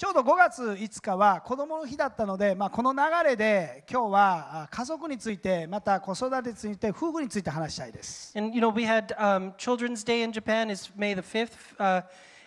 ちょうど5月5日は子どもの日だったので、まあ、この流れで今日は家族についてまた子育てについて夫婦について話したいです。And you know we had、um, Children's Day in Japan is May the 5th、uh,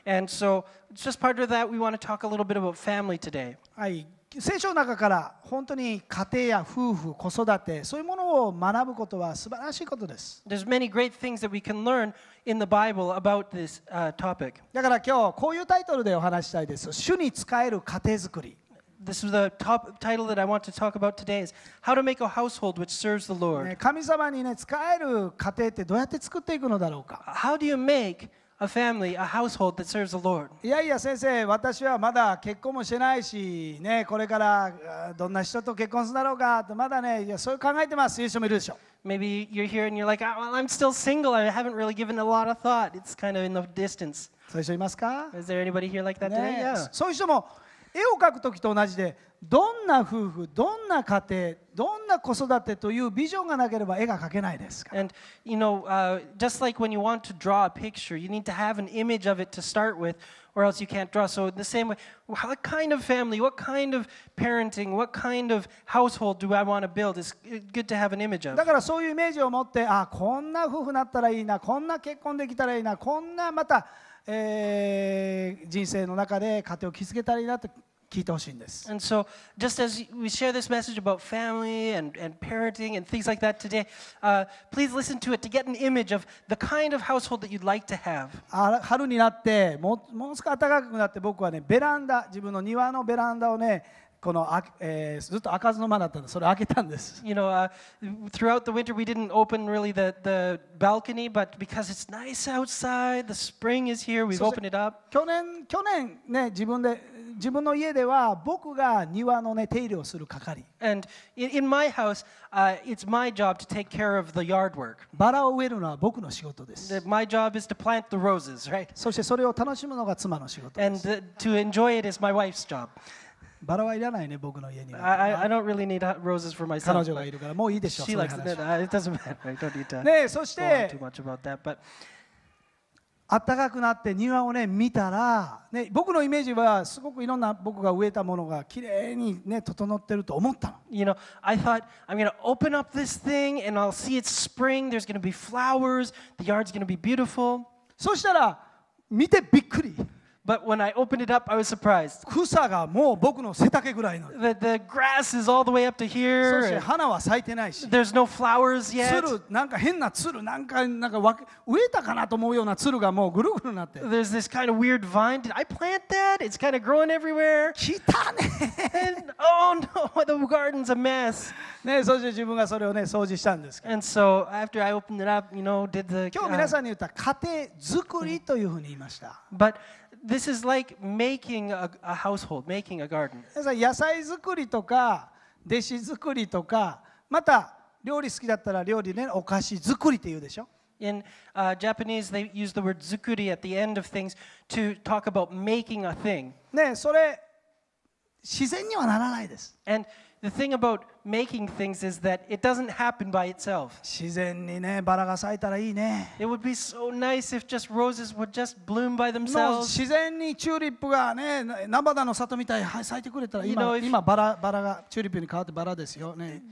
and so just part of that we want to talk a little bit about family today. はい聖書の中から本当に家庭や夫婦、子育て、そういうものを学ぶことは素晴らしいことです。There's many great things that we can learn in the Bible about this、uh, topic. だから今日、こういうタイトルでお話したいです。主に使える家庭づくり。This is the top title that I want to talk about today is How to Make a Household Which Serves the Lord. 神様にね、使える家庭ってどうやって作っていくのだろうか How do you make a family, a household that serves the Lord. いやいや先生、私はまだ結婚もしてないし、ね、これからどんな人と結婚するだろうかとまだね、いやそう考えてますという人もいるでしょ。Maybe you're here and you're like, well, I'm still single. I haven't really given a lot of thought. It's kind of in the distance. そういう人いますか Is there anybody here like that today? Yeah. そういう人も絵を描く時と同じでどんな夫婦どんな家庭どんな子育てというビジョンがなければ絵が描けないですから。And you know、uh, just like when you want to draw a picture you need to have an image of it to start with or else you can't draw. So the same way what kind of family what kind of parenting what kind of household do I want to build is good to have an image of. だからそういうイメージを持ってあこんな夫婦になったらいいなこんな結婚できたらいいなこんなまたえー、人生の中で家庭を築けたらいいなと聞いてほしいんです。And so, just as we share this message about family and, and parenting and things like that today,、uh, please listen to it to get an image of the kind of household that you'd like to have. 春になってもう、もう少し暖かくなって僕はね、ベランダ、自分の庭のベランダをね、この、えー、ずっと開かずの間だったんで、それ開けたんです。You know,、uh, throughout the winter, we didn't open really the, the balcony, but because it's nice outside, the spring is here, we've opened it up. 去年、去年ね、自分で、自分の家では僕が庭のね、手入れをする係。And in, in my house,、uh, it's my job to take care of the yard work. バラを植えるのは僕の仕事です。The, my job is to plant the roses, right? そしてそれを楽しむのが妻の仕事です。And the, to enjoy it is my wife's job. バラはいらないね、僕の家に I, I は。don't really need roses for 彼 myself. 女がいるから、もういいでしょ、そ She う likes it. It ねえそしてあったかくなって庭をね見たら、ね、僕のイメージはすごくいろんな僕が植えたものがきれいにね整ってると思ったの you know, I thought I'm gonna open up this thing and I'll see it's spring. There's gonna be flowers. The yard's gonna be beautiful. そしたら見てびっくり But when I opened it up, I was surprised. 草がもう僕の背丈ぐらいの。The, the grass is all the way up to here. 花は咲いてないし。There's no flowers yet. なんか変な鶴なんかなんかわ植えたかなと思うような鶴がもうぐるぐるなって。There's this kind of weird vine. Did I plant that? It's kind of growing everywhere. 来たね And oh no, the garden's a mess. ねそして自分がそれをね掃除したんですけど。And so after I o p e n it up, you know, did the. 今日皆さんに言った家庭作りというふうに言いました。but This is like making a, a household, making a garden. 野菜作りとか、弟子作りとか、また料理好きだったら料理ね、お菓子作りって言うでしょ。In uh, Japanese, they use the word zukuri at the end of things to talk about making a thing. ね、それ自然にはならないです。And The thing about making things is that it doesn't happen by itself. It would be so nice if just roses would just bloom by もう themselves. 自然にチューリップがね、菜花の里みたいにはい咲いてくれたら、You 今 know, if-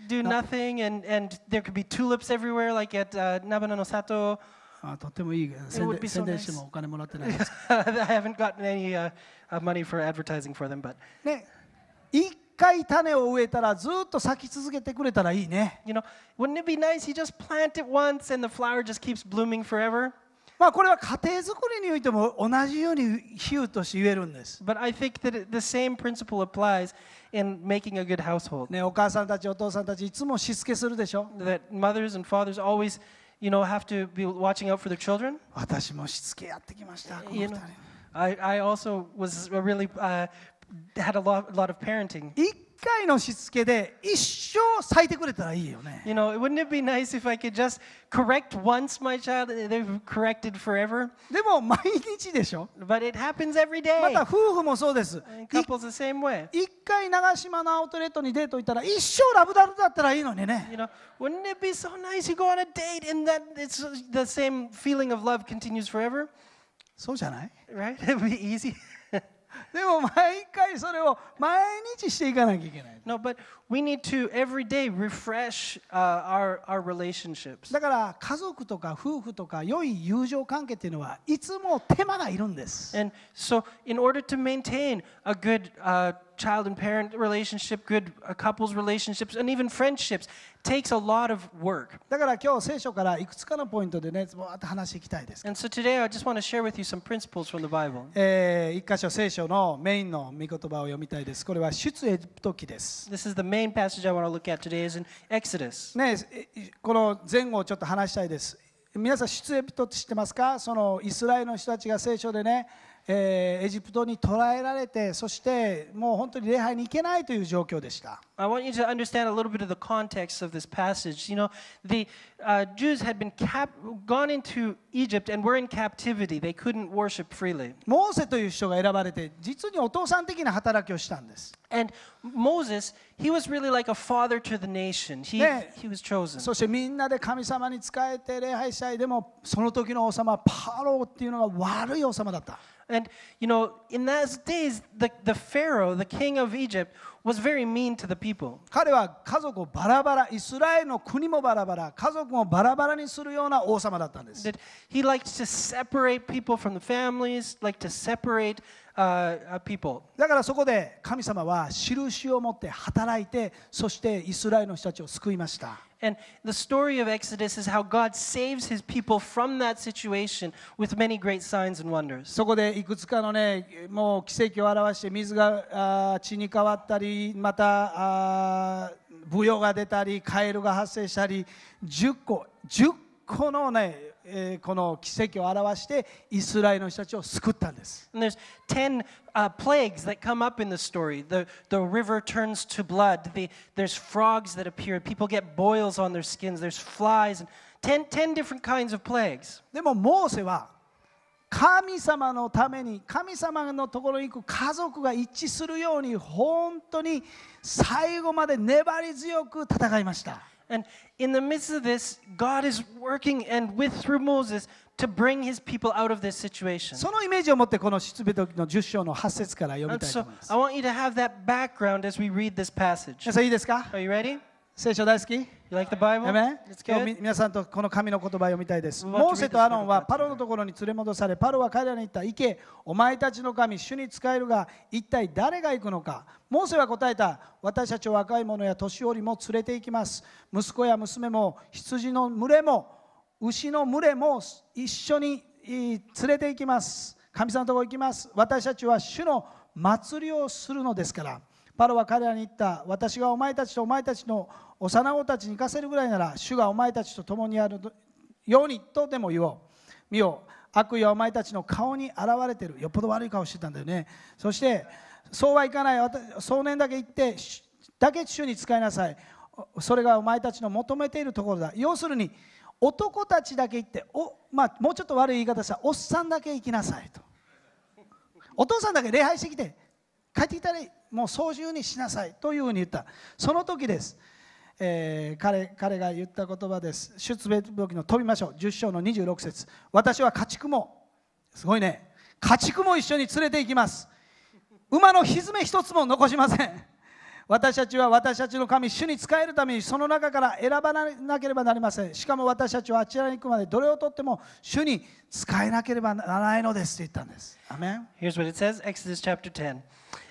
Do nothing, and, and there could be tulips everywhere, like at uh, Nabana no Sato. あとてもいい宣 ah, would be so 宣伝してもお金もらってないです。I haven't gotten any uh, money for advertising for them, but ね、一回種を植えたらずっと咲き続けてくれたらいいね。You know, wouldn't it be nice? He just planted once and the flower just keeps blooming forever. まあこれは家庭づくりにおいても同じように比喩として言えるんです。But I think that the same principle applies in making a good household. ね、お母さんたち、お父さんたち、いつもしつけするでしょ。That mothers and fathers always, you know, have to be watching out for their children. know, I, I also was a really、uh, had a lot, lot of parenting. 一回のしつけで一生咲いてくれたらいいよね。You know, wouldn't it be nice if I could just correct once my child and uh, they've corrected forever? But it happens every day. また夫婦もそうです。Couples the same way. 一回長島のアウトレットにデート行ったら一生ラブダルだったらいいのにね。You know, wouldn't it be so nice you go on a date and that it's the same feeling of love continues forever? そうじゃない Right? It would be easy. でも毎回それを毎日していかなきゃいけない。No, but we need to every day refresh、uh, our, our relationships. だから家族とか夫婦とか良い友情関係っていうのはいつも手間がいるんです。And so in order to maintain a good、uh, child and parent relationship, good a couples relationships, and even friendships takes a lot of work. だから今日聖書からいくつかのポイントでね、わーっと話していきたいです。And so today I just want to share with you some principles from the Bible. え一箇所聖書のメインの御言葉を読みたいです。これは出エプト記です。This is the main passage I want to look at today is in Exodus. ね、この前後をちょっと話したいです。皆さん出エジプトって知ってますかそのイスラエルの人たちが聖書でね、えー、エジプトに捕らえられて、そしてもう本当に礼拝に行けないという状況でした。I want you to understand a little bit of the context of this passage. You know, the、uh, Jews had been cap gone into Egypt and were in captivity. They couldn't worship freely. モーセという人が選ばれて、実にお父さん的な働きをしたんです。And Moses, he was really like a father to the nation. He, he was chosen. そしてみんなで神様に仕えて礼拝したい。でも、その時の王様、パローっていうのが悪い王様だった。And, you know, in those days, the, the Pharaoh, the king of Egypt, was very mean to the people. That he liked to separate people from the families, liked to separate uh, people. だからそこで神様は印を持って働いて、そしてイスラエルの人たちを救いました。And the story of Exodus is how God saves his people from that situation with many great signs and wonders. そこでいくつかのね、もう奇跡を表して、水があ血に変わったり、またあブヨが出たり、カエルが発生したり、10個、10個のね、えー、この奇跡を表してイスラエルの人たちを救ったんです。And there's ten、uh, plagues that come up in the story. The, the river turns to blood. The, there's frogs that appear. People get boils on their skins. There's flies. And ten, ten different kinds of plagues. でもモーセは神様のために神様のところに行く家族が一致するように本当に最後まで粘り強く戦いました。And in the midst of this, God is working and with through Moses to bring his people out of this situation. So 10章の I want you to have that background as we read this passage. Are you ready? 聖書大好き Like、今日皆さんとこの神の言葉を読みたいです。モーセとアロンはパロのところに連れ戻され、パロは彼らに言った、行け、お前たちの神、主に使えるが、一体誰が行くのか。モーセは答えた、私たちは若い者や年寄りも連れて行きます。息子や娘も、羊の群れも、牛の群れも一緒に連れて行きます。神様のところ行きます。私たちは主の祭りをするのですから。パロは彼らに言った、私がお前たちとお前たちの幼子たちに行かせるぐらいなら主がお前たちと共にあるようにとでも言おう見よ悪意はお前たちの顔に現れてるよっぽど悪い顔してたんだよねそしてそうはいかない少年だけ行ってだけ主に使いなさいそれがお前たちの求めているところだ要するに男たちだけ行ってお、まあ、もうちょっと悪い言い方したらおっさんだけ行きなさいとお父さんだけ礼拝してきて帰ってきたらもう操縦にしなさいというふうに言ったその時ですえー、彼彼が言った言葉です出ベ武器の飛びましょう10章の26節私は家畜もすごいね家畜も一緒に連れて行きます馬のひずめ一つも残しません私たちは私たちの神主に仕えるためにその中から選ばなければなりませんしかも私たちはあちらに行くまでどれをとっても主に仕えなければならないのですと言ったんです。アメン Here's what it says, Exodus chapter 10.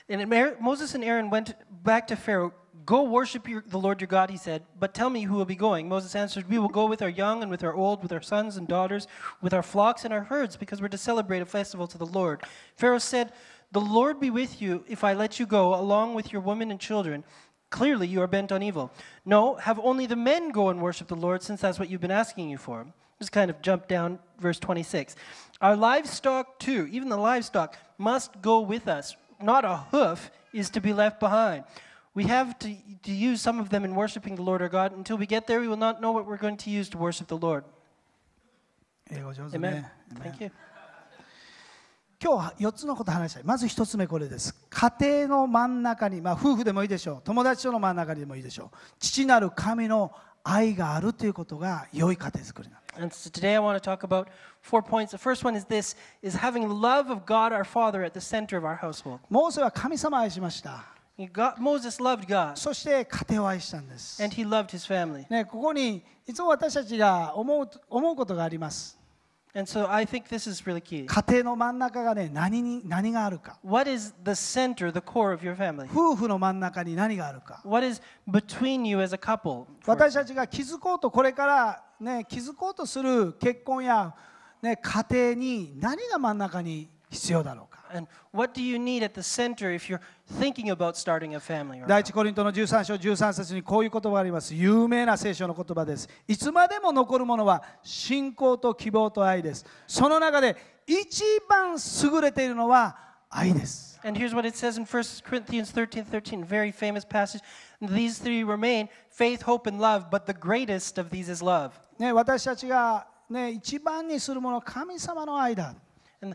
And Moses and Aaron went back to Pharaoh Go worship your, the Lord your God, he said, but tell me who will be going. Moses answered, We will go with our young and with our old, with our sons and daughters, with our flocks and our herds, because we're to celebrate a festival to the Lord. Pharaoh said, The Lord be with you if I let you go, along with your women and children. Clearly, you are bent on evil. No, have only the men go and worship the Lord, since that's what you've been asking you for. Just kind of jump down, verse 26. Our livestock, too, even the livestock, must go with us. Not a hoof is to be left behind. We have to, to use some of them in worshiping the Lord our God. Until we get there, we will not know what we're going to use to worship the Lord. Amen. Thank you. 今日は4つのこと話したいまず1つ目これです家庭の真ん中に、まあ、夫婦でもいいでしょう友達との真ん中でもいいでしょう父なる神の愛があるということが良い家庭づくりなんですモーセは神様を愛しました。God, Moses loved God. そして家庭を愛したんです。And he loved his family. ね、ここにいつも私たちが思う思うことがあります。And so I think this is really key. 家庭の真ん中がね何に何があるか。What is the center, the core of your family? 夫婦の真ん中に何があるか。What is between you as a couple? 私たちが気づこうとこれからね気づこうとする結婚やね家庭に何が真ん中に必要だろうか And what do you need at the center if you're thinking about starting a family? 第一コリントの13章13節にこういう言葉があります。有名な聖書の言葉です。いつまでも残るものは信仰と希望と愛です。その中で一番優れているのは愛です。And here's what it says in 1 Corinthians 13 13, very famous passage. These three remain faith, hope, and love, but the greatest of these is love. ね、私たちが、ね、一番にするものは神様の愛だ。私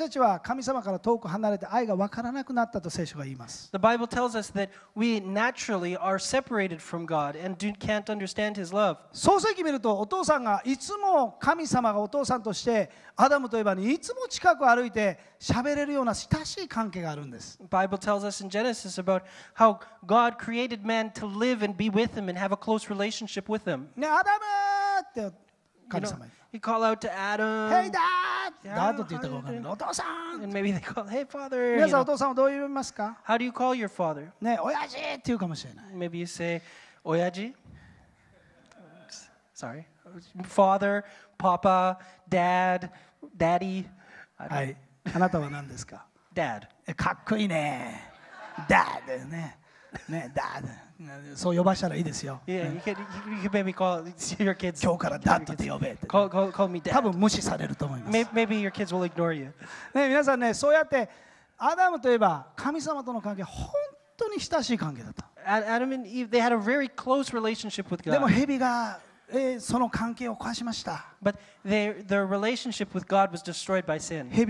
たちは神様から遠く離れて愛が分からなくなったと聖書が言います。The Bible tells us that we naturally are separated from God and can't understand His love. 創世記見るとお父さんがいつも神様がお父さんとしてアダムとエバにいつも近く歩いて喋れるような親しい関係があるんです。Bible tells us in Genesis about how God created man to live and be with Him and have a close relationship with Him. ね、アダムって神様に。You know, You call out to Adam. Hey, Dad! Dad とって言ったか分かんないけど、お父さん And maybe they call, hey, father. you How do you call your father? Maybe you say, Oyaji. Sorry. Father, Papa, Dad, Daddy. I don't- はい。あなたは何ですか Dad. えかっこいいね。Dad eh, ね。ね、Dad。そう呼ばしたらいいですよ。今日からダって呼べて。c a l 多分無視されると思います。m a ね皆さんね、そうやってアダムといえば神様との関係、本当に親しい関係だった。でも蛇が、えその関係を壊しました。蛇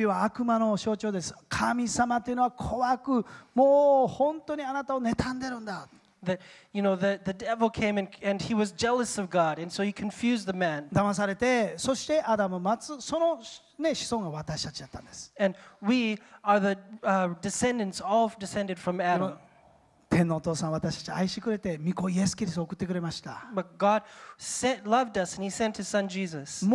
は悪魔の象徴です。神様というのは怖く、もう本当にあなたを妬んでるんだ。that you know the, the devil came and, and he was jealous of God and so he confused the man and we are the、uh, descendants all descended from Adam 天のお父さん私たち愛してくれて御子イエス・キリストを送ってくれました But God loved us and he sent his son Jesus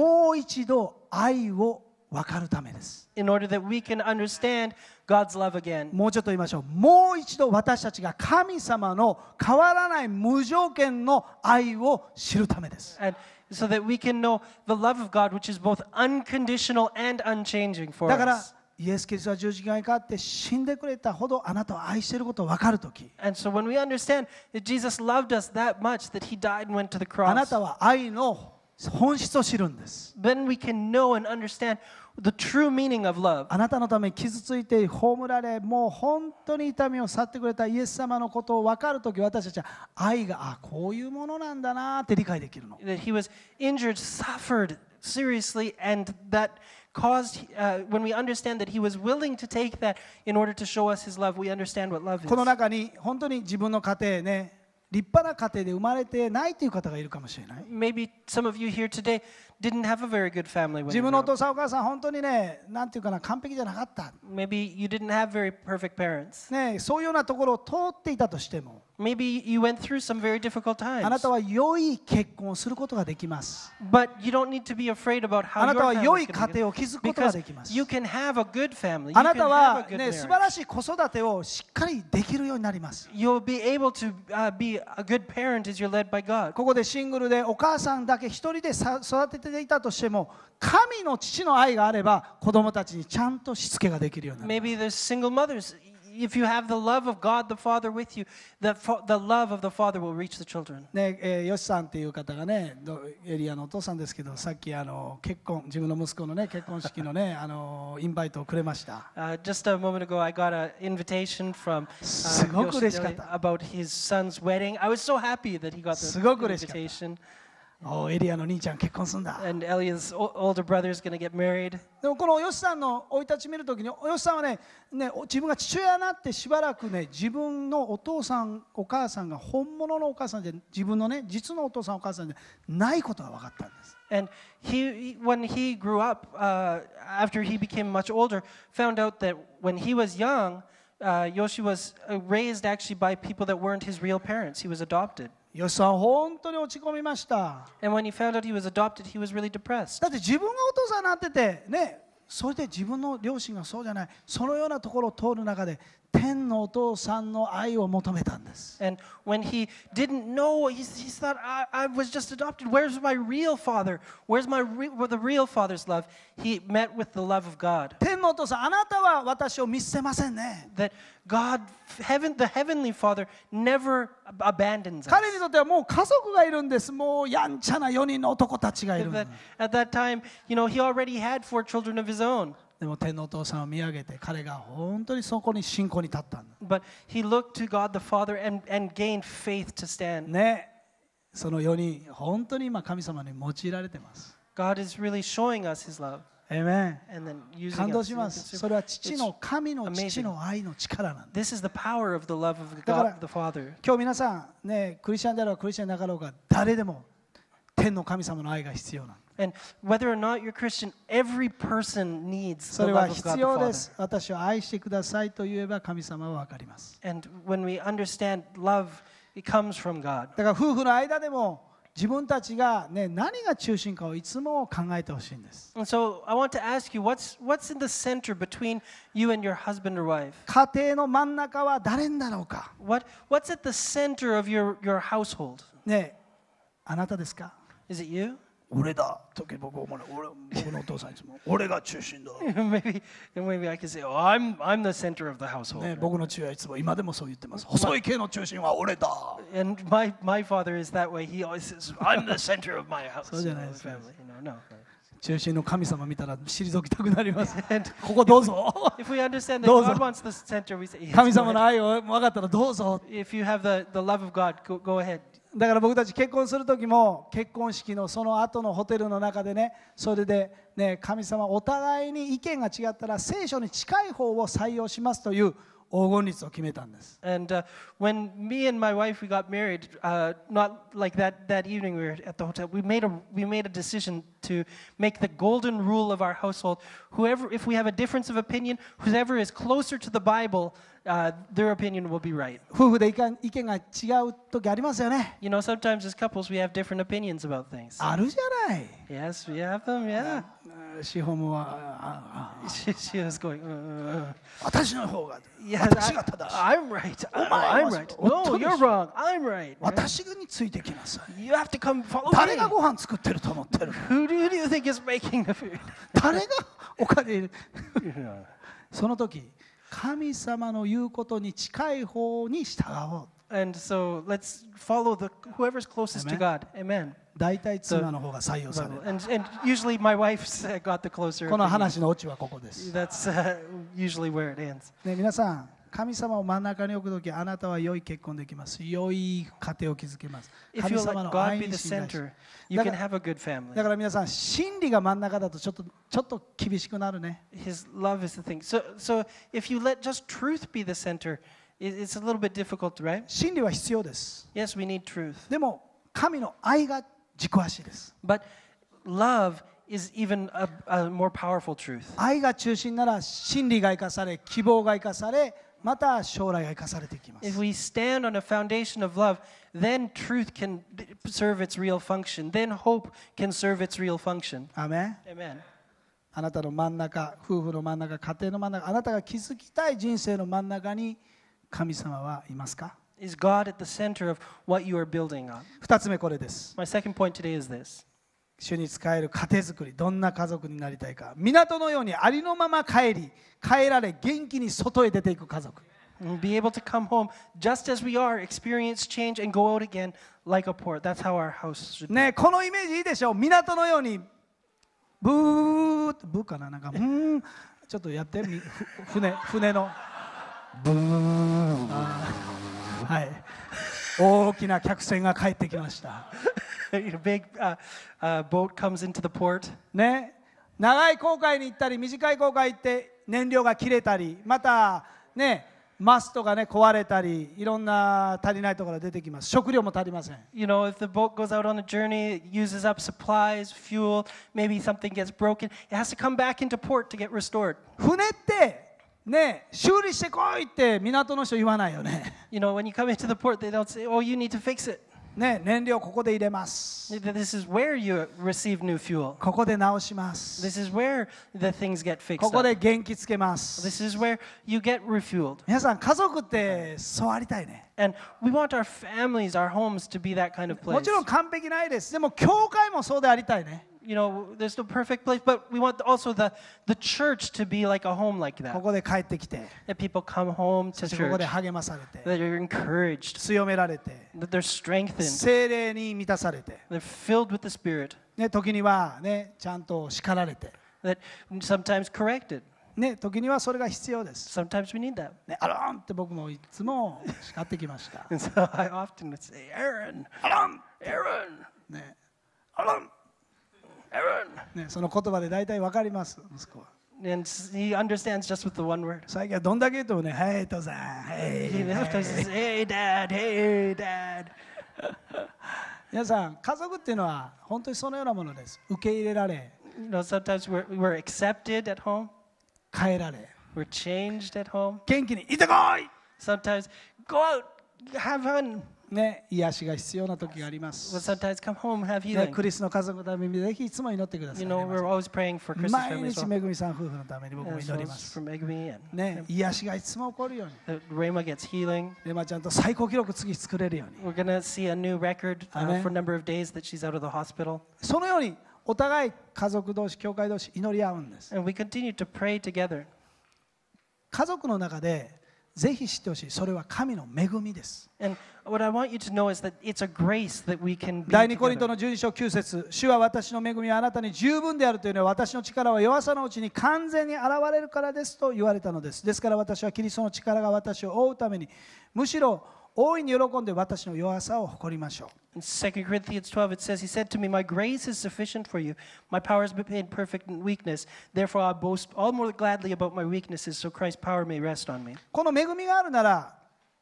分かるためです。In order that we can understand God's love again. もうちょっと言いましょう。もう一度私たちが神様の変わらない無条件の愛を知るためです。And so that we can know the love of God, which is both unconditional and unchanging for だから、us. イエス・キリストは十字架にかかって死んでくれたほどあなたを愛していることを分かるとき。And so when we understand that Jesus loved us that much that he died and went to the cross. あなたは愛の本質を知るんです。Then we can know and understand the true meaning of love. あなたのため傷ついて葬られ、もう本当に痛みを去ってくれたイエス様のことを分かるとき、私たちは愛があこういうものなんだなって理解できるの。That he was injured, suffered seriously, and that caused, uh, when we understand that he was willing to take that in order to show us his love, we understand what love is. この中に本当に自分の家庭ね。立派な家庭で生まれてないという方がいるかもしれない。Maybe some of you here today, 自分のお父さんお母さん本当にね、なんていうかな、完璧じゃなかった。Maybe you didn't そういうようなところを通っていたとしても、Maybe you went t h r o あなたは良い結婚をすることができます。あなたは良い家庭を築くことができます。あなたは、ね、素晴らしい子育てをしっかりできるようになります。ここでシングルでお母さんだけ一人で育てていたとしても神の父の愛があれば子供たちにちゃんとしつけができるようになる。Maybe the single mothers if you have the love of God the Father with you, the, the love of the Father will reach the children. ねえー、ヨシさんっていう方がね、エリアのお父さんですけど、さっきあの結婚、自分の息子のね、結婚式のね、あのインバイトをくれました。Uh, just a moment ago, I got an invitation from、uh, すごく嬉しかった。about his son's wedding. I was so happy that he got the invitation. すごく嬉しかった。おエリアの兄ちゃん結婚すんだ。And Elia's older brother is going get married. でもこのおよしさんの生い立ち見るときに、およしさんはねね、自分が父親になってしばらくね、自分のお父さん、お母さんが本物のお母さんで、自分のね、実のお父さん、お母さんでないことが分かったんです。And he, when he grew up, uh, after he became much older, found out that when he was young, uh, Yoshi was raised actually by people that weren't his real parents. He was adopted. ヨシュは本当に落ち込みました。a d o p t e d really だって自分がお父さんになってて、ね、それで自分の両親がそうじゃない、そのようなところを通る中で、天のお父さんの愛を求めたんです。And when he didn't know, he, he thought, I, I was just adopted. Where's my real father? Where's my re the real father's love? He met with the love of God. That God, heaven, the heavenly father never abandons us. that, at that time, you know, he already had four children of his own. でも天皇お父さんを見上げて彼が本当にそこに信仰に立ったんだ。ね、そのうに本当に今神様に用いられてます。God is really showing us his love. 感動します。それは父の神の父の愛の力なんです。だ今日皆さん、ね、クリスチャンであろうクリスチャンでなかろうが誰でも天の神様の愛が必要なんです。And whether or not you're Christian, every person needs そ the れは love of 必 God the Father. す。私を愛してくださいと言えば神様は分かります。And when we understand love, it comes from God. だから夫婦の間でも自分たちが、ね、何が中心かをいつも考えてほしいんです。And so I want to ask you, what's, what's in the center between you and your husband or wife? 家庭の真ん中は誰んだろうか、What, what's at the center of your, your household? Is it you? 俺だと僕思う俺僕のお父さんいつも俺が中心だ maybe, then maybe I can say、oh, I'm, I'm the center of the household、ね、僕の父はいつも今でもそう言ってます細い系の中心は俺だ and my, my father is that way he always says I'm the center of my house そうじゃないですか you know, no, no. 中心の神様見たら退きたくなります。ここどうぞ。どうぞ。神様の愛を分かったらどうぞ。If you have the, the love of God, go, go ahead. だから僕たち結婚する時も結婚式のその後のホテルの中でねそれで、ね、神様お互いに意見が違ったら聖書に近い方を採用しますという And uh, when me and my wife we got married, uh, not like that that evening we were at the hotel. We made a we made a decision to make the golden rule of our household: whoever, if we have a difference of opinion, whoever is closer to the Bible, uh, their opinion will be right. You know, sometimes as couples we have different opinions about things. Yes, we have them. Yeah. シホムは、she was going, uh, 私の方が、yeah, 私が正しい。I'm right. お前 I'm right. No, you're wrong. I'm right. 私についてきなさい。You have to come follow me. 誰がご飯作ってると思ってる Who do you think is making the food? 誰がお金その時、神様の言うことに近い方に従おう。And so let's follow the, whoever's closest to God. Amen. 大体妻の方が採用される。And, and usually my wife's got the closer. この話のオチはここです。That's、uh, usually where it ends. ね皆さん、神様を真ん中に置くとき、あなたは良い結婚できます。良い家庭を築けます。神様の愛に信頼しだからだから皆さん、真理が真ん中だとちょっとちょっと厳しくなるね。His love is the thing. So, so if you let just truth be the center, It's a little bit difficult, right? 真理は必要です。Yes, we need truth. でも、神の愛が軸足です。But love is even a, a more powerful truth. 愛が中心なら真理が生かされ、希望が生かされ、また将来が生かされていきます。If we stand on a foundation of love, then truth can serve its real function. Then hope can serve its real function. Amen. Amen. あなたの真ん中、夫婦の真ん中、家庭の真ん中、あなたが築きたい人生の真ん中に。神様はいますか Is God at the center of what you are building on? 二つ目これです。My second point today is this. 主に仕える家庭づくり、どんな家族になりたいか。港のようにありのまま帰り、帰られ、元気に外へ出ていく家族。Be able to come home just as we are, experience change, and go out again like a port. That's how our house should be. ねこのイメージいいでしょう。港のように、ブー、ブーかな、なんか、うん、ちょっとやってみ、船、船の。ブーンはい大きな客船が帰ってきました you know, big uh, uh, boat comes into the port. ね長い航海に行ったり短い航海行って燃料が切れたりまたねマストがね壊れたりいろんな足りないところが出てきます食料も足りません You know, if the boat goes out on a journey, it uses up supplies, fuel, maybe something gets broken, it has to come back into port to get restored. 船ってね、修理してこいって港の人言わないよね。You know, when you come into the port, they don't say, oh, you need to fix it. ね、燃料ここで入れます。This is where you receive new fuel. ここで直します。This is where the things get fixed. ここで元気つけます。This is where you get refueled. 皆さん、家族ってそうありたいね。And we want our families, our homes to be that kind of place. もちろん完璧ないです。でも、教会もそうでありたいね。you know, there's no perfect place, but we want also the, the church to be like a home like that. ここで帰ってきて、That people come home to そしてここ church, that て、you're encouraged, 強められて、that they're strengthened, 精霊に満たされて、they're filled with the Spirit, ね、時には、ね、ちゃんと叱られて、that sometimes corrected. ね、時にはそれが必要です。Sometimes we need that. ね、アロンって僕もいつも叱ってきました。And so I often would say, Aaron, Aaron, Aaron, ね、アロンね、その言葉で大体わかります、息子は。And he understands just with the one word. 最近はどんだけ言ってもね、はい、父さん、はい。Hey, dad, hey, dad. 皆さん、家族っていうのは本当にそのようなものです。受け入れられ。You know, sometimes we're, we're accepted at home. 変えられ。We're changed at home. 元気に、行ってこい Sometimes, go out, have fun. ね、癒しが必要な時があります。クリスの家族のためにぜひいつも祈ってください、ね。毎日、めぐみさん夫婦のために僕も祈ります。ね、癒しがいつも起こるように。レマちゃんと最高記録次作れるように。そのように、お互い家族同士、教会同士、祈り合うんです。家族の中で、ぜひ知ってほしい。それは神の恵みです。第二コリントの12章9節主は私の恵みはあなたに十分であるというのは私の力は弱さのうちに完全に現れるからですと言われたのです。ですから私はキリストの力が私を覆うためにむしろ大いに喜んで私の弱さを誇りましょう。In 2 Corinthians 12, it says, He said to me, My grace is sufficient for you. My power is made perfect in weakness. Therefore, I boast all more gladly about my weaknesses, so Christ's power may rest on me. この恵みがあるなら、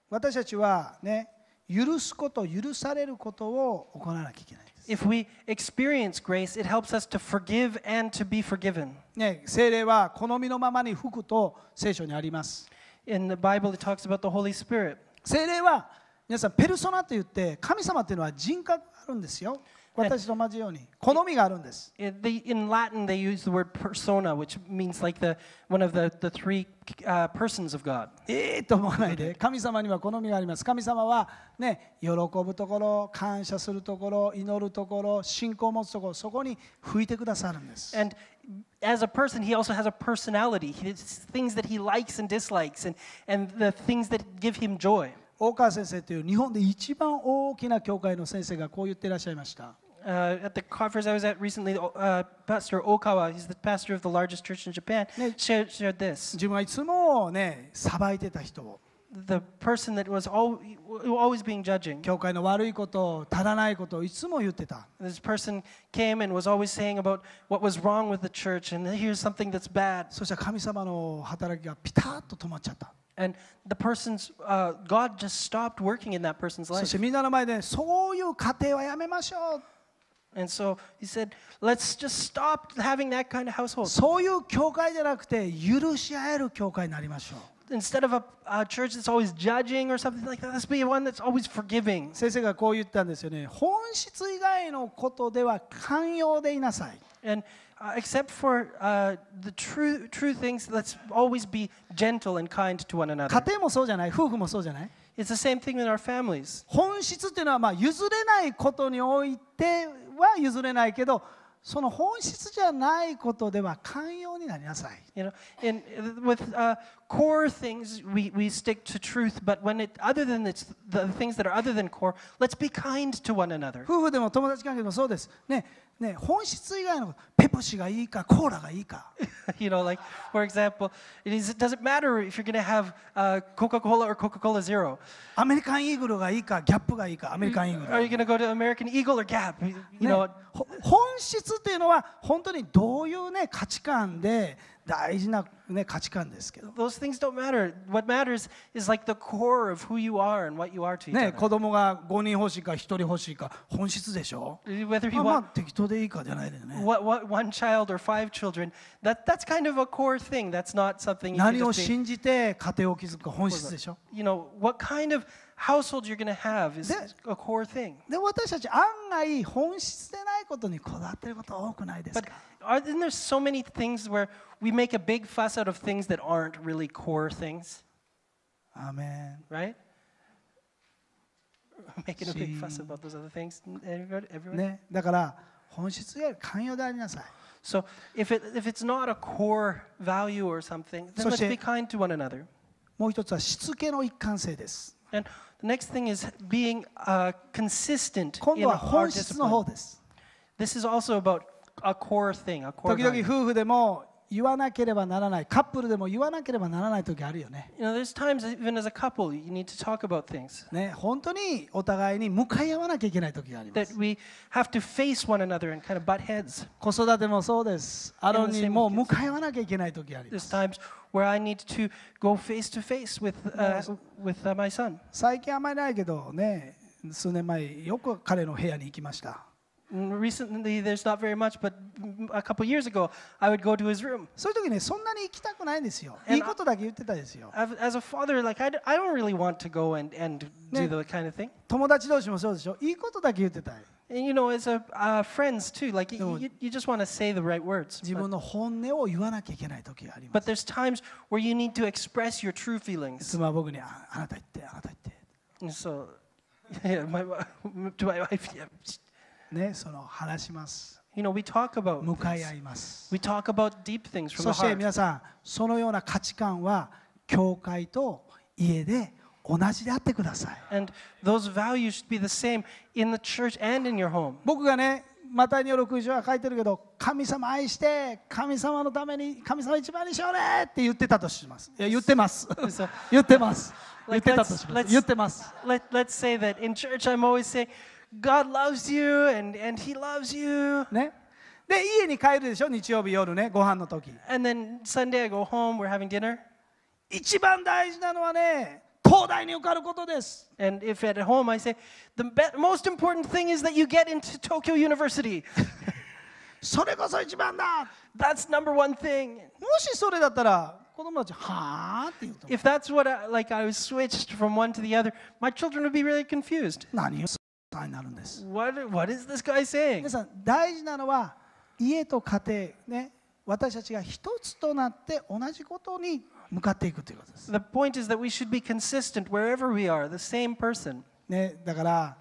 私たちはね、許すこと、許されることを行わなきゃいけない。If we experience grace, it helps us to forgive and to be forgiven. ね、聖霊は好みのままに吹くと聖書にあります。In the Bible, it talks about the Holy Spirit. 精霊は皆さんペルソナといって神様というのは人格があるんですよ私と同じように好みがあるんです。In Latin, they use the word persona, which means like the, one of the, the three、uh, persons of God. ええと思わないで、神様には好みがあります。神様は、ね、喜ぶところ、感謝するところ、祈るところ、信仰を持つところ、そこに吹いてくださるんです。And as a person, he also has a personality. He has things that he likes and dislikes, and, and the things that give him joy. 大川先生という日本で一番大きな教会の先生がこう言ってらっしゃいました。uh, at the conference I was at recently, uh, Pastor Okawa, he's the pastor of the largest church in Japan, shared, shared this. the person that was all, always being judging. 教会の悪いこと、足らないことをいつも言ってた。This person came and was always saying about what was wrong with the church and here's something that's bad. そしたら神様の働きがピタッと止まっちゃった。And the person's, uh, God just stopped working in that person's life. そしてみんなの前で、そういう家庭はやめましょう。and so he said, let's just stop having that kind of household. you, of a, a church that's always judging or something like that, let's be one that's always forgiving. 先生がこう言ったんですよね。本質以外のことでは寛容でいなさい。And uh, except for uh, the true, true things, let's always be gentle and kind to one another. 家庭もそうじゃない、夫婦もそうじゃない。It's the same thing in our families. 本質っていうのは、まあ、譲れないことにおいて、は譲れないけどその本質じゃないことでは寛容になりなさい。You know, and with、uh, core things, we, we stick to truth, but when it, other than it's the things that are other than core, let's be kind to one another. 夫婦でも友達関係でもそうです。ねね、本質以外のペプシがいいかコーラがいいか。you know, like, for example, it, is, it doesn't matter if you're going to have、uh, Coca Cola or Coca Cola Zero. アメリカンイーグルがいいか、ギャップがいいか、アメリカンイーグル。Are you going to go to American Eagle or Gap? You know,、ね、本質っていうのは本当にどういう、ね、価値観で。大事な、ね、価値観ですけど。Those things don't matter. What matters is like the core of who you are and what you are to each other. ね、子供が5人欲しいか1人欲しいか本質でしょ Whether he まあまあ適当でいいかじゃないでね。What, what, one child or five children, that, that's kind of a core thing. That's not something you 何を信じて家庭を築くか本質でしょ You know, what kind of household you're going to have is a core thing. But aren't there so many things where we make a big fuss out of things that aren't really core things? Amen. Right? Making a big fuss about those other things. Everybody, everyone? So if, it, if it's not a core value or something, then let's be kind to one another. もう一つはしつけの一貫性です。And Next thing is being uh, consistent in a our discipline. This is also about a core thing, a core 時々言わなければならない。カップルでも言わなければならない時あるよね。本当にお互いに向かい合わなきゃいけない時があります。子育てもそうです。あるにもう向かい合わなきゃいけない時あります。最近あんまりないけどね、数年前、よく彼の部屋に行きました。Mm, recently there's not very much, but a couple years ago, I would go to his room. As a father, like I, I don't really want to go and, and do the kind of thing. And you know, as a uh, friends too, like you, you just want to say the right words. But there's times where you need to express your true feelings. So, yeah, my, to my wife, yeah. ね、その話します。You know, we talk about 向かい合います。We talk about deep things from the heart. そして皆さん、そのような価値観は教会と家で同じであってください。And those values should be the same in the church and in your home. 僕がね、マタイによる福音書は書いてるけど、神様愛して、神様のために、神様一番にしようねって言ってたとします。いや言ってます。言ってます。言ってたとします。言ってます。Let's say that in church I'm always saying God loves you and, and He loves you. ね。で、家に帰るでしょ、日曜日夜ね、ご飯の時。And then Sunday I go home, we're having dinner. 一番大事なのはね、東大に受かることです。And if at home I say, the most important thing is that you get into Tokyo University. それこそ一番だ That's number one thing. もしそれだったら、子供たち、はあって言うと。If that's what I, like I was switched from one to the other, my children would be really confused. 何態になるんです。皆さん、大事なのは家と家庭、ね、私たちが一つとなって同じことに向かっていくということです。The point is that we should be consistent wherever we are, the same person. ね、だから、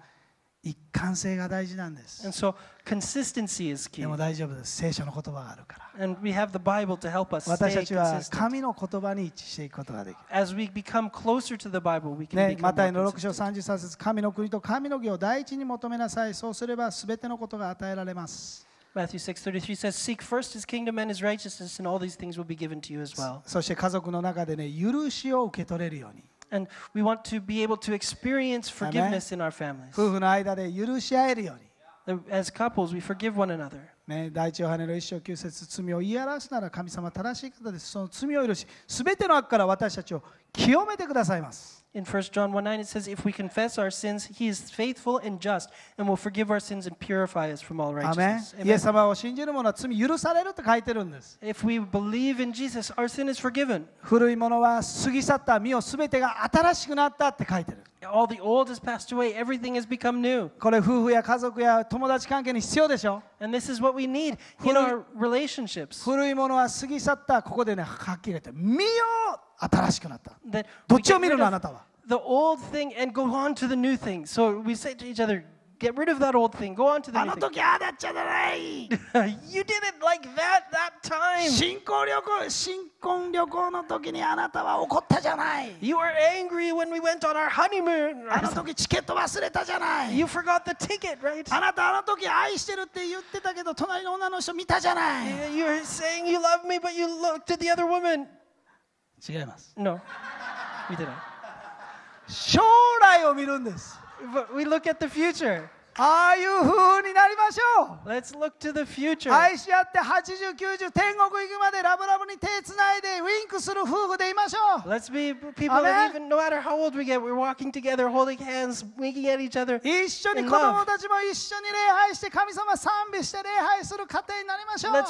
一貫性が大事なんです。And so, consistency is key. でも大丈夫です。聖書の言葉があるから。And we have the Bible to help us 私たちは神の言葉に一致していくことができる。As we become closer to the Bible, we can ね、マタイの6章33節神の国と神の義を第一に求めなさい。そうすればすべてのことが与えられます。Matthew 6:33 says, Seek first his kingdom and his righteousness, and all these things will be given to you as well. そして家族の中でね、許しを受け取れるように。And we want to be able to experience forgiveness in our families. 夫婦の間で許し合えるように。As couples, we forgive one another. ね、第一ヨハネの一章九節罪を言い表すなら神様正しい方です。その罪を許し、すべての悪から私たちを清めてくださいます。in 1 John 1 9, it says, If we confess our sins, He is faithful and just and will forgive our sins and purify us from all アーメン righteousness. イエ Amen. ス様を信じる者は罪許されると書いてるんです If we believe in Jesus, our sin is forgiven. 古いものは過ぎ去った身を全てが新しくなったって書いてる all the old has passed away. Everything has become new. And this is what we need in our relationships. 古いものは過ぎ去ったここでねはっきり言って見よ新しくなった That the old thing and go on to the new thing. So we say to each other, Get rid of that old thing. Go on to the あの時ああなっちゃならい you did it like that that time. 新婚旅行新婚旅行の時にあなたは怒ったじゃない You were angry when we went on our honeymoon. あの時チケット忘れたじゃない You forgot the ticket, right? あなたあの時愛してるって言ってたけど隣の女の人見たじゃない You were saying you love me, but you looked at the other woman. 違います No. 見てない将来を見るんです we look at the future. ああいう風になりましょう Let's look to the future. 愛し合って80、90、天国行くまでラブラブに手つないでウィンクする夫婦でいましょう Let's be people that even no matter how old we get, we're walking together, holding hands, winking at each other. 一緒に Let's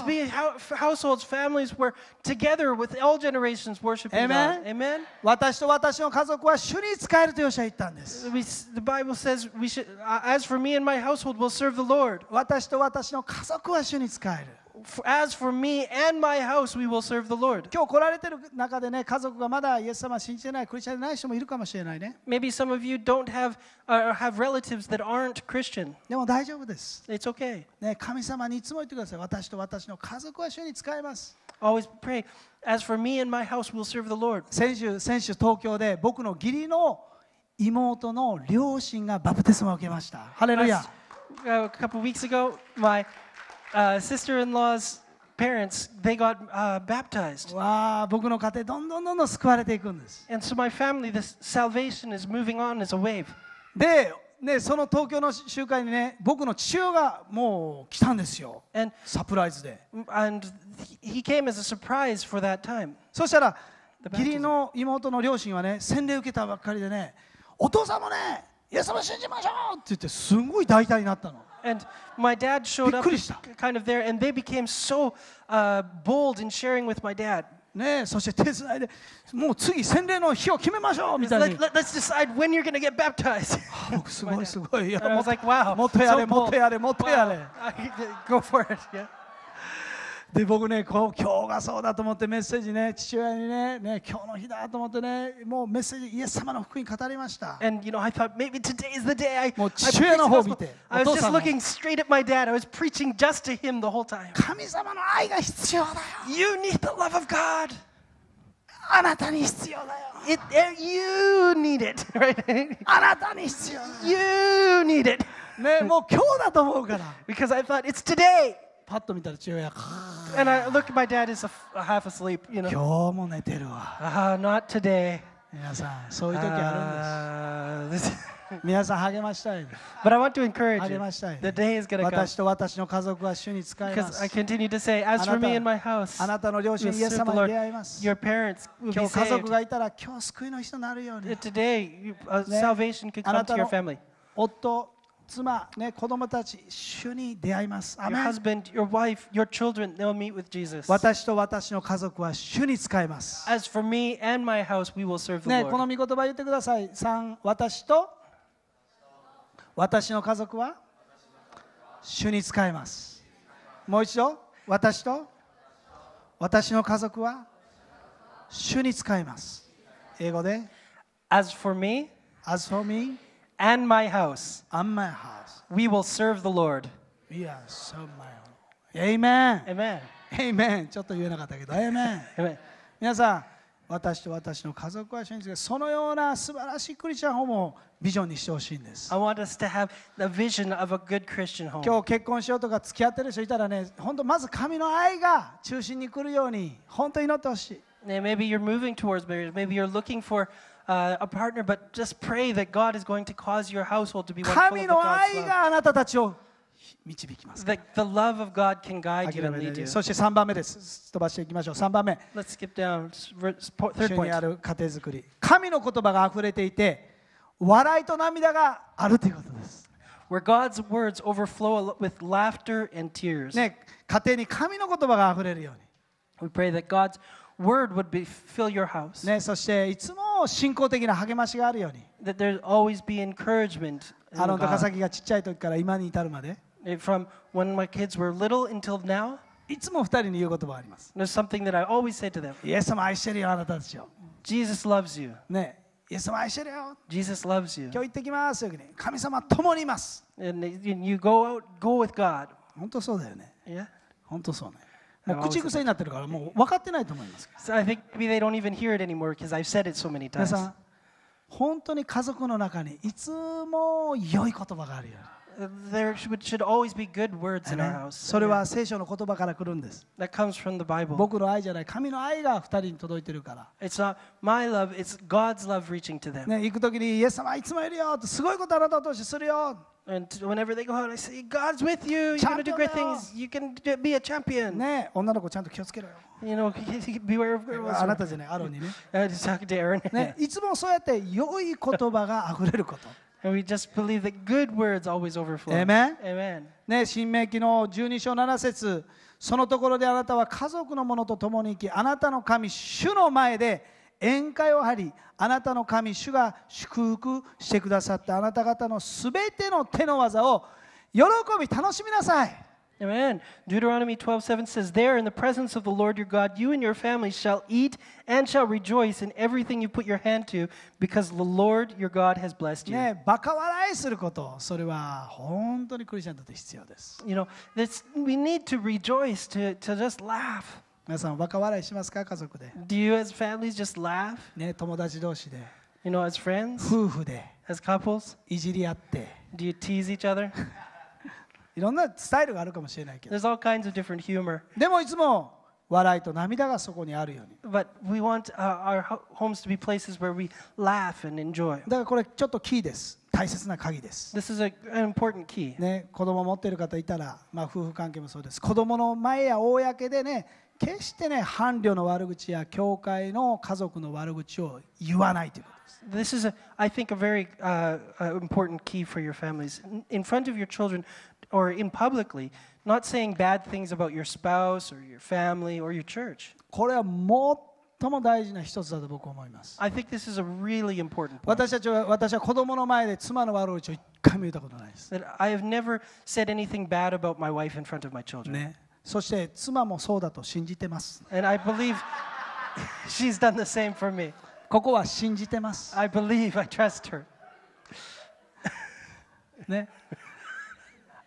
be households, families where together with all generations worshiping Amen. God. Amen. 私と私の家族は主に仕えるとヨシは言ったんです We, the Bible says we should. Uh, as for me me and my household will serve the Lord. 私と私の家族は主に仕える。As for me and my house, we will serve the Lord. 今日来られてる中でね、家族がまだイエス様信じてない、クリスチャンでない人もいるかもしれないね。Maybe some of you don't have or have relatives that aren't Christian. でも大丈夫です。It's okay. ね、神様にいつも言ってください。私と私の家族は主に使います。Always pray. As for me and my house, we'll serve the Lord. 先週、先週東京で僕の義理の妹の両親がバプテスマを受けました。ハレルヤ。A couple weeks ago, my、uh, sister-in-law's parents, they got、uh, baptized. わあ、僕の家庭どんどんどんどん救われていくんです。And so my family, this salvation is moving on as a wave. で、ね、その東京の集会にね、僕の父親がもう来たんですよ。And, サプライズで。And he came as a surprise for that time. そしたら、義理の妹の両親はね、洗礼受けたばっかりでね。お父さんもね、イエス様信じましょうって言って、すごい大体になったの。And my dad showed up kind of there, and they became so、uh, bold in sharing with my dad. ね、そして手伝いで、もう次、洗礼の日を決めましょうみたいな。Like, let's decide when you're going to get baptized. 僕、すごいすごい。いや、もっとやれ、もっとやれ、もっとやれ。Go for it. Yeah. で僕ねこう今日がそうだと思ってメッセージね父親にねね今日の日だと思ってねもうメッセージイエス様の福音語りました。And you know I thought maybe today is the day I もう父親の方を見て I was just looking straight at my dad. I was preaching just to him the whole time. 神様の愛が必要だよ。You need the love of God. あなたに必要だよ。It, it, you need it, right? あなたに必要 You need it. ね、もう今日だと思うから。Because I thought it's today. パッと見たら父親が。And I look my dad is a, a half asleep, you know. 今日も寝てるわ。Ah, uh-huh, not today. 皆さん、そういう時あ uh, Ah, I want to encourage you. The day is going to come. Because I continue to say, as for me and my house, your parents will 今 be saved. 族がいたら、今日救いの人になるように。Today, uh, salvation could come to your family. 妻、ね、子供たち、主に出会います。Your husband, your wife, your children, they'll meet with Jesus. 私と私の家族は主に使います。As for me and my house, we will serve the Lord. ね、この御言葉言ってください。3、私と私の家族は主に使います。もう一度、私と私の家族は主に使います。英語で、As for me, As for me and my house, and my house, we will serve the Lord. We are serve my Lord. Amen. Amen. Amen. ちょっと言えなかったけど、Amen. Amen. 皆さん、私と私の家族は信じて、そのような素晴らしいクリスチャンホームをビジョンにしてほしいんです。I want us to have the vision of a good Christian home. 今日結婚しようとか付き合ってる人いたらね、本当まず神の愛が中心に来るように、本当に祈ってほしい。Maybe you're moving towards marriage, maybe you're looking for uh, a partner, but just pray that God is going to cause your household to be one full 神 of の God's 愛 love. があなたたちを導きます。That the love of God can guide 諦 you め and ない lead で you. そして3番目です。飛ばしていきましょう。3番目。Let's skip down. S- ver- s- po- 主 Third に point. ある家庭づくり。神の言葉が溢れていて、笑いと涙があるということです。Where God's words overflow al- with laughter and tears. ね、家庭に神の言葉が溢れるように。We pray that God's word would be, fill your house. ね、そしていつも信仰的な励ましがあるように。That there'd always be encouragement. in あの God. 高崎がちっちゃい時から今に至るまで、Eh, From when my kids were little until now, いつも二人に言う言葉があります。there's something that I always say to them イエス様愛してるよ、あなたたちを。Jesus loves you. ね、イエス様愛してるよ。Jesus loves you. 今日行ってきますよ、ね、神様共にいます。And you- you go out, go with God. 本当そうだよね。Yeah? 本当そうね。口癖になってるからもう分かってないと思います。本当に家族の中にいつも良い言葉があるよ。それは聖書の言葉から来るんです。僕の愛じゃない、神の愛が二人に届いてるから。ね、行くとに、イエス様いつもいるよ、すごいことあなたをしするよ。And whenever they go out, I say, God's with you. You're going to do great things. You can be a champion. ね女の子ちゃんと気をつけろよ。You know, beware of girls. あなたじゃない、アロンにね。ねいつもそうやって良い言葉があふれること。And we just believe that good words always overflow. Amen. Amen. ね、新明記の12章7節そのところであなたは家族のものと共に生き、あなたの神、主の前で宴会を張りあなたの神主が祝福してくださったあなた方のすべての手の技を喜び楽しみなさい Amen. Deuteronomy 12:7 says, There in the presence of the Lord your God, you and your family shall eat and shall rejoice in everything you put your hand to, because the Lord your God has blessed you. You know, this, we need to rejoice, to, to just laugh. 皆さん、バカ笑いしますか、家族で。Do you as families just laugh? ね、友達同士で。You know, as friends? 夫婦で。As couples? いじり合って。Do you tease each other? いろんなスタイルがあるかもしれないけど。There's all kinds of different humor. でもいつも笑いと涙がそこにあるように。But we want our homes to be places where we laugh and enjoy. だからこれちょっとキーです。大切な鍵です。This is a, an important key. ね、子供持っている方いたら、まあ、夫婦関係もそうです。子供の前や公でね、決してね、伴侶の悪口や教会の家族の悪口を言わないということです。This is, a, I think, a very uh, important key for your families. In front of your children or in publicly, not saying bad things about your spouse or your family or your church. これは最も大事な一つだと僕は思います。I think this is a really important point. 私たちは私は子供の前で妻の悪口を一回も言ったことないです。I have never said anything bad about my wife in front of my children.、ねそして妻もそうだと信じてます。And I believe she's done the same for me. ここは信じてます。I believe, I trust her. ね。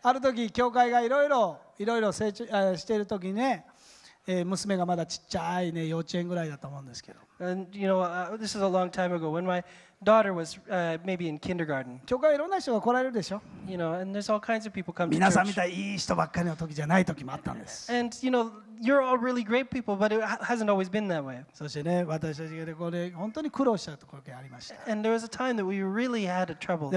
ある時教会がいろいろいろいろ成長している時にね、えー、娘がまだちっちゃいね幼稚園ぐらいだと思うんですけど。And you know, uh, this is a long time ago when my daughter was uh, maybe in kindergarten. you know, and there's all kinds of people come to 皆さんみ church. たいにいい人ばっかりの時じゃない時もあったんです。And you know, you're all really great people, but it hasn't always been that way. And there was a time that we really had a trouble.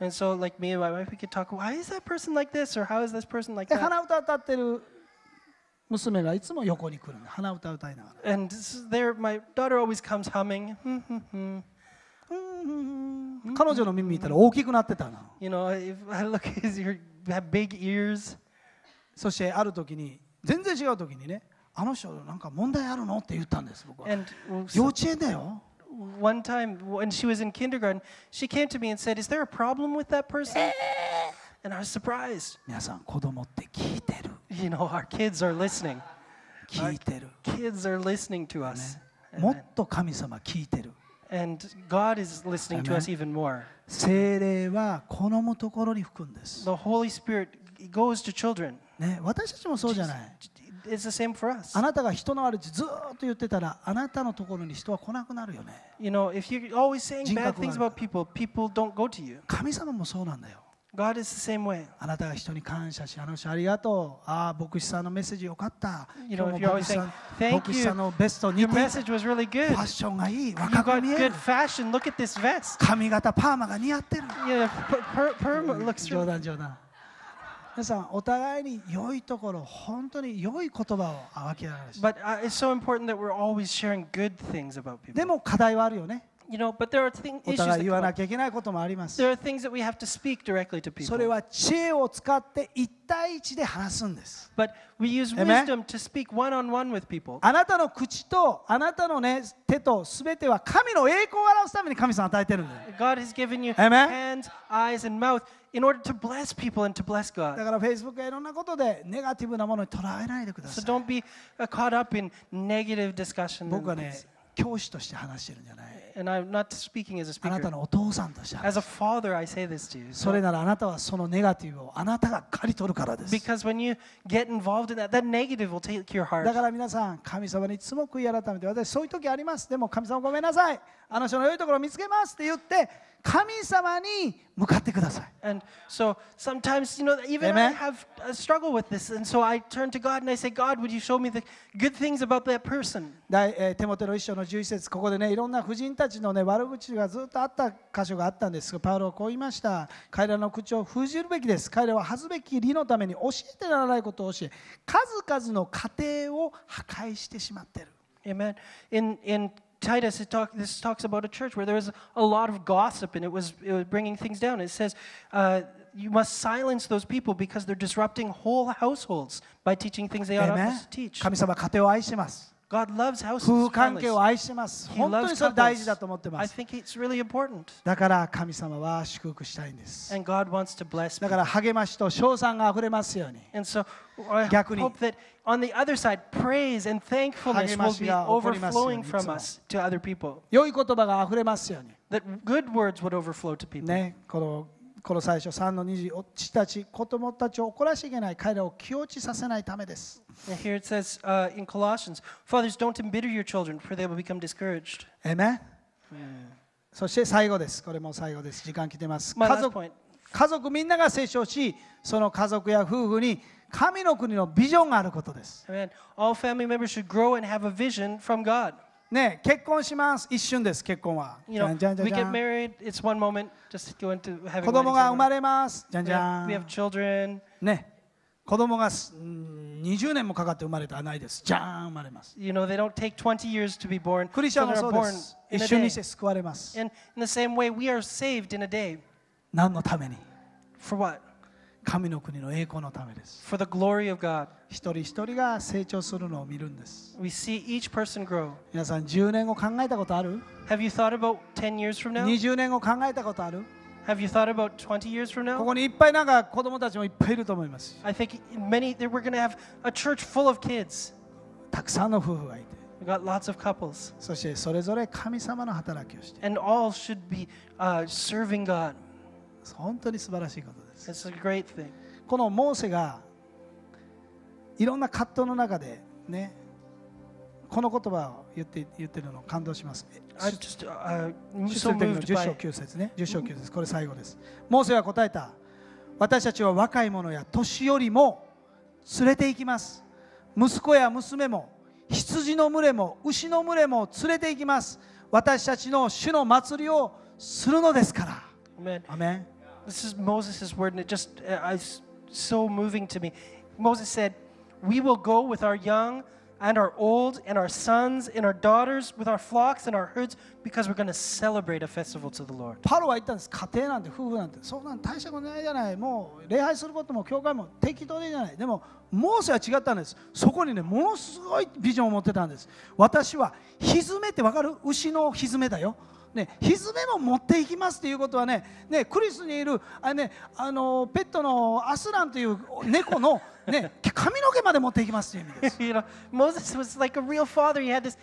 And so, like me and my wife, we could talk. Why is that person like this, or how is this person like that? 娘がいつも横に来るの鼻歌歌いながら。And there, my daughter always comes humming. 彼女の耳見たら大きくなってたな。You know, I look at your big ears. そしてある時に、全然違う時にね、あの人なんか問題あるのって言ったんです、僕は。And, 幼稚園だよ。One time, when she was in kindergarten, she came to me and said, Is there a problem with that person? And I was surprised. 皆さん、子供って聞いてる。You know, our kids are listening. 聞いてる。Kids are listening to us. もっと神様聞いてる。And God is listening to us even more. 精霊は好むところに吹くんです。The Holy Spirit goes to children. ね、私たちもそうじゃない。It's the same for us. あなたが人の悪口ずっと言ってたら、あなたのところに人は来なくなるよね。You know, if you're always saying bad things about people, people don't go to you. 神様もそうなんだよ。God is the same way. あなたが人に感謝し、あの人ありがとう。ああ、牧師さんのメッセージよかった。皆さん、お互いに良いところ、本当に良い言葉をでも、課題はあるよね。互い言わなきゃいけないこともあります。それは知恵を使って一対一で話すんです。あなたの口とあなたの、ね、手とすべては神の栄光を表すために神さ様与えてるんだ。God has given you hands, eyes, and mouth. In order to bless people and to bless God. だから Facebook はいろんなことでネガティブなものにとらえないでください。So、don't be caught up in negative discussion 僕はね、教師として話してるんじゃない。あなたのお父さんそれならあなたはそのネガティブをあなたが借り取るからです。だから皆さん、神様にいつも悔い改めて、私そういう時あります。でも神様ごめんなさい。あの人の良いところを見つけますって言って、神様に向かってください。And so sometimes, you know, even Amen? I have a struggle with this. And so I turn to God and I say, God, would you show me the good things about that person? 手元の一章の11節ここでね、いろんな婦人たちの、ね、悪口がずっとあった箇所があったんですが、パウロはこう言いました。彼らの口を封じるべきです。彼らは恥ずべき理のために教えてならないことを教え、数々の家庭を破壊してしまっている。Amen. In, in Titus, it talk, this talks about a church where there was a lot of gossip and it was, it was bringing things down. It says, uh, you must silence those people because they're disrupting whole households by teaching things they ought not to teach. 神様、家庭を愛します。God loves how 夫婦関係を愛します。本当にそれ大事だと思ってます。I think it's really、important. だから神様は祝福したいんです。And God wants to bless だから励ましと称賛があふれますように。And so, I 逆に。Hope that on the other side, praise and thankfulness will be overflowing from us to other people. 良い言葉があふれますように。That good words would overflow to people. ね、このこの最初3の2時父たち子供たちを怒らしげない彼らを気落ちさせないためです says,、uh, Amen? そして最後ですこれも最後です時間来てます家族家族みんなが成長しその家族や夫婦に神の国のビジョンがあることです Amen. All family m e m b e ね、結婚します。一瞬です、結婚は。子供が生まれます。じゃんじゃん。子供が20年もかかって生まれたらないです。じゃん、生まれます。クリスチャンもそうです。一瞬れます。何のために神の国の栄光のためです。For the glory of God. 一人一人が成長するのを見るんです。We see each person grow. 皆さん、10年後考えたことある Have you thought about 10 years from now? 20年後考えたことある Have you thought about 20 years from now? ここにいっぱいなんか子供たちもいっぱいいると思います。I think many, we're going to have a church full of kids. たくさんの夫婦がいて。We got lots of couples. そしてそれぞれ神様の働きをして。And all should be、uh, serving God. 本当に素晴らしいことこのモーセがいろんな葛藤の中でねこの言葉を言って言ってるの感動します。10章9節ね10 9節これ最後です。モーセは答えた私たちは若い者や年寄りも連れて行きます。息子や娘も羊の群れも牛の群れも連れて行きます。私たちの主の祭りをするのですから。アメン This is Moses' word, and it just uh, is so moving to me. Moses said, We will go with our young and our old and our sons and our daughters with our flocks and our herds because we're going to celebrate a festival to the Lord. パロは言ったんです。家庭なんて夫婦なんてそんなん大したことないじゃない。もう礼拝することも教会も適当でいいじゃない。でもモーセは違ったんです。そこにねものすごいビジョンを持ってたんです。私はひずめってわかる？牛のひずめだよ。ね、ひずめも持っていきますということはねねクリスにいるあ、ね、あのペットのアスランという猫の、ね、髪の毛まで持っていきますという意味です。you k n Moses was like a real father. He had this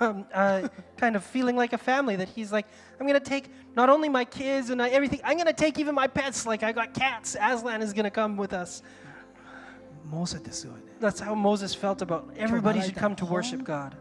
u h kind of feeling like a family that he's like, I'm going to take not only my kids and everything, I'm going to take even my pets. Like, I got cats. Aslan is going to come with us. That's how Moses felt about everybody should come to worship God.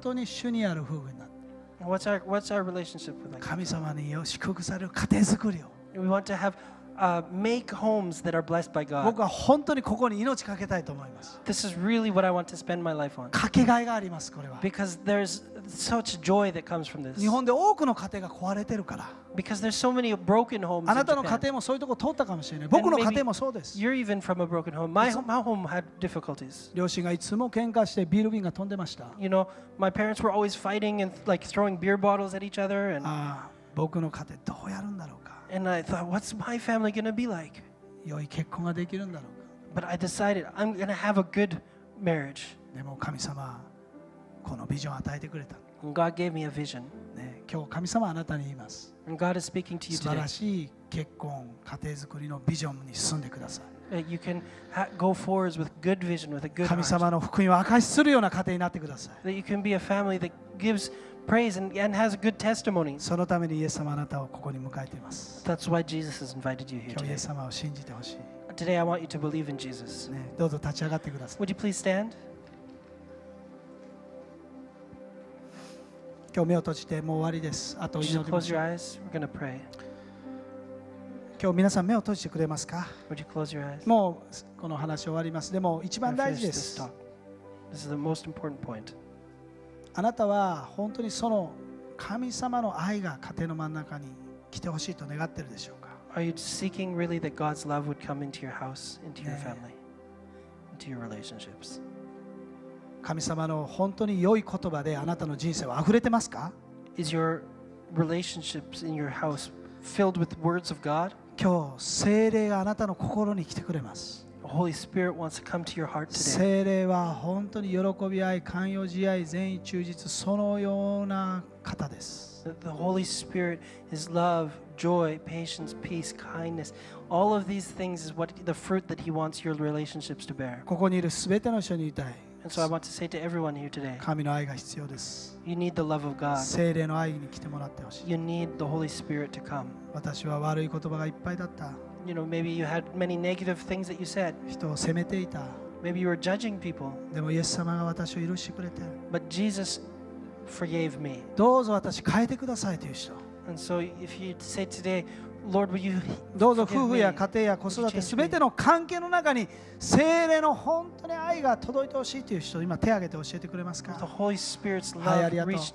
What's our, what's our relationship with that? 神様によ祝福される家庭づくりを。We want to have uh, make homes that are blessed by God. 僕は本当にここに命かけたいと思います。This is really what I want to spend my life on. かけがいがあります、これは。Because there's such joy that comes from this. 日本で多くの家庭が壊れてるから Because there's so many broken homes. あなたの家庭もそういうとこ通ったかもしれない僕の家庭もそうです You're even from a broken home. My, home, my home had difficulties. 両親がいつも喧嘩してビール瓶が飛んでました You know, my parents were always fighting and like throwing beer bottles at each other. And, ああ僕の家庭どうやるんだろうか and I thought, what's my family going to be like? 良い結婚ができるんだろうか But I decided I'm going to have a good marriage. でも神様このビジョンを与えてくれた。God gave me a vision. ね、今日神様あなたに言います。God is speaking to you today. 素晴らしい結婚、家庭づくりのビジョンに進んでください。You can go forwards with good vision, with a good 神様の福音を明かしするような家庭になってください。That you can be a family that gives praise and, and has a good testimony. そのためにイエス様あなたをここに迎えています。That's why Jesus has invited you here today. 今日イエス様を信じてほしい。Today I want you to believe in Jesus. ね、どうぞ立ち上がってください。Would you please stand? 今日目を閉じてもう終わりです。あと祈りま今日皆さん目を閉じてくれますかもうこの話終わります。でも一番大事です。あなたは本当にその神様の愛が家庭の真ん中に来てほしいと願っているでしょうか Are you seeking really that God's love would come into your house, into your family, into your relationships? 神様の本当に良い言葉であなたの人生は溢れてますか Is your relationships in your house filled with words of God? 今日、聖霊があなたの心に来てくれます。Holy Spirit wants to come to your heart today. 聖霊は本当に喜び合い、寛容慈愛、善意、忠実、そのような方です。The Holy Spirit is love, joy, patience, peace, kindness. All of these things is what the fruit that He wants your relationships to bear. ここにいるすべての人に言いたい。And so I want to say to everyone here today, 神の愛が必要です。You need the love of God. 聖霊の愛に来てもらってほしい。You need the Holy Spirit to come. 私は悪い言葉がいっぱいだった。You know, maybe you had many negative things that you said. 人を責めていた。Maybe you were judging people. でも、イエス様が私を許してくれて。But Jesus forgave me. どうぞ私変えてくださいという人。どうぞ夫婦や家庭や子育て全ての関係の中に精霊の本当に愛が届いてほしいという人今手を挙げて教えてくれますかはいありがとう今日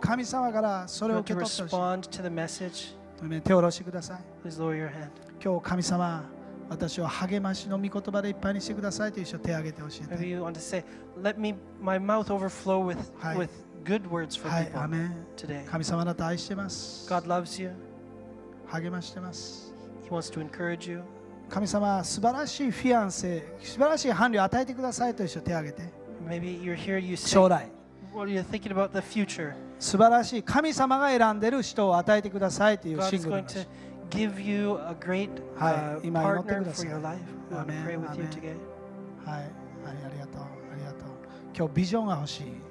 神様からそれを受け取ってほしい手を下ろしてください今日神様私を励ましの御言葉でいっぱいにしてくださいという人手を挙げてほしい、good words f o 神様、素晴らしいフィアンセ、素晴らしい伴侶与えてくださいと一緒手をげて。将来。素晴らしい神様が選んでる人与えてくださいというはい、ありがとう。ありがとう。今日ビジョンが欲しい。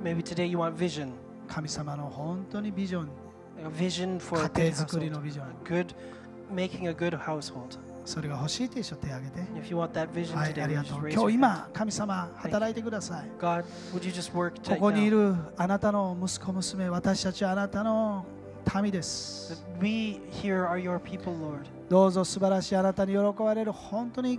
Maybe today you want vision. 神様の本当にビジョン。Vision for 家庭作りのビジョン。A good, m の k i n g a good household. それが欲しいでしょ、手を挙げて。Today, はい、ありがとう。今日、今、神様、働いてください。God, ここにいるあなたの息子、娘、私たちはあなたの民です。People, どうぞ素晴らしいあなたに喜ばれる本当に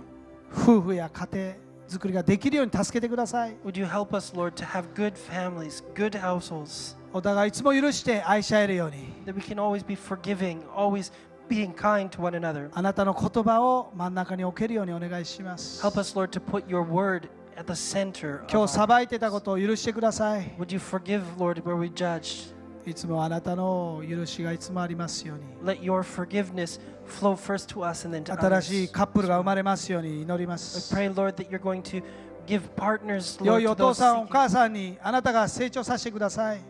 夫婦や家庭。作りができるように助けてください。Would you help us, Lord, to have good families, good households? お互いいつも許して愛し合えるように。That we can always be forgiving, always being kind to one another. あなたの言葉を真ん中に置けるようにお願いします。Help us, Lord, to put your word at the center. 今日さばいてたことを許してください。Would you forgive, Lord, where we judged? いつもあなたの許しがいつもありますように。新しいカップルが生まれますように祈ります。良いお父さん、お母さんにあなたが成長させてください。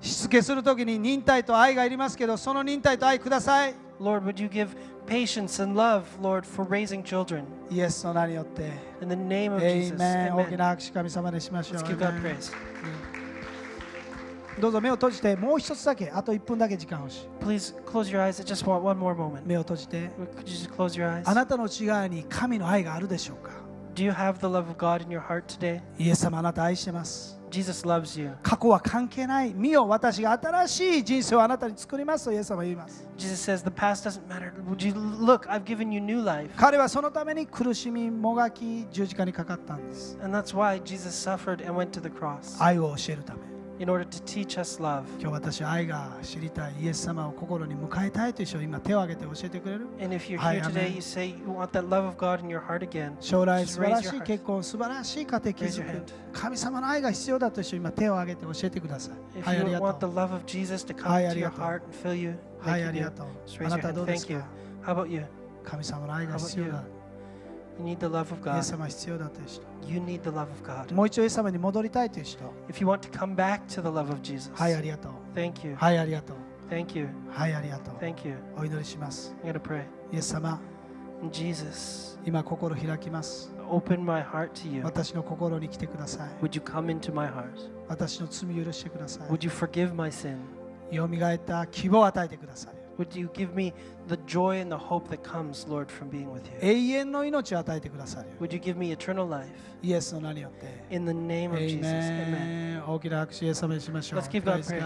しつけするときに忍耐と愛がいりますけど、その忍耐と愛ください。Lord, would you give patience and love, Lord, for raising children. イエスの名によって。In the name of Jesus. Amen. 大きな拍手神様にしましょう。Let's give God praise. どうぞ目を閉じてもう一つだけあと1分だけ時間をし Please close your eyes. I just want one more moment. 目を閉じて Could you just close your eyes? あなたの内側に神の愛があるでしょうか Do you have the love of God in your heart today? イエス様あなた愛してます過去は関係ない。見よ、私が新しい人生をあなたに作りますとイエス様は言います。Jesus says, The past doesn't matter. Look, I've given you new life. 彼はそのために苦しみ、もがき、十字架にかかったんです。And that's why Jesus suffered and went to the cross. 愛を教えるため。今日私は愛が知りたい、イエス様を心に迎えたいという今手を挙げて教えてくれる。将来素晴らしい結婚、素晴らしい家庭築く神様の愛が必要だという今手を挙げて教えてください。はい、ありがとう。はい、ありがとう。あなたどうで神様の愛が必要だ。You need the love of God. イエス様必要だという人。You need the love of God. もう一度イエス様に戻りたいという人。If you want to come back to the love of Jesus. はい、ありがとう。Thank you. はい、ありがとう。Thank you. はい、ありがとう。Thank you. お祈りします。I'm gonna pray. イエス様。Jesus. 今心開きます。Open my heart to you. 私の心に来てください。Would you come into my heart? 私の罪を許してください。Would you forgive my sin? よみがえった希望を与えてください。Would you give me the joy and the hope that comes, Lord, from being with you? 永遠の命を与えてくださるよ Would you give me eternal life? イエスの名によって In the name of Jesus. Amen. 大きな拍手イエス様にしましょう Let's give God Praise God. praise. Amen.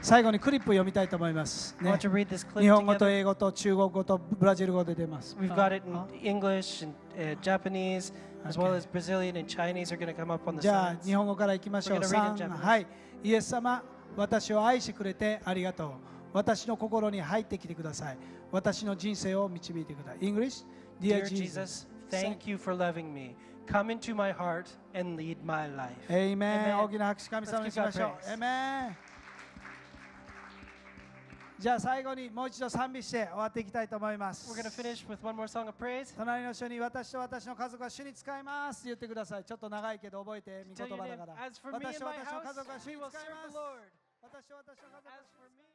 最後にクリップを読みたいと思います、I ね want you to read this clip 日本語と together. 英語と中国語とブラジル語で出ます。We've got it in English and uh, Japanese, as well Okay. as Brazilian and Chinese are going to come up on the じゃあ slides. 日本語からいきましょう。We're gonna read in 3Japanese. はい。イエス様、私を愛してくれてありがとう。私の心に入ってきてください。私の人生を導いてください。English? Dear Jesus, thank you for loving me. Come into my heart and lead my life. Amen. 大きな拍手神様にしましょう。Amen. じゃあ最後にもう一度賛美して終わっていきたいと思います。隣の人に私と私の家族は主に使います言ってください。ちょっと長いけど覚えて、見言葉だから。私と私の家族は主に使います。私と私の家族は主に使います。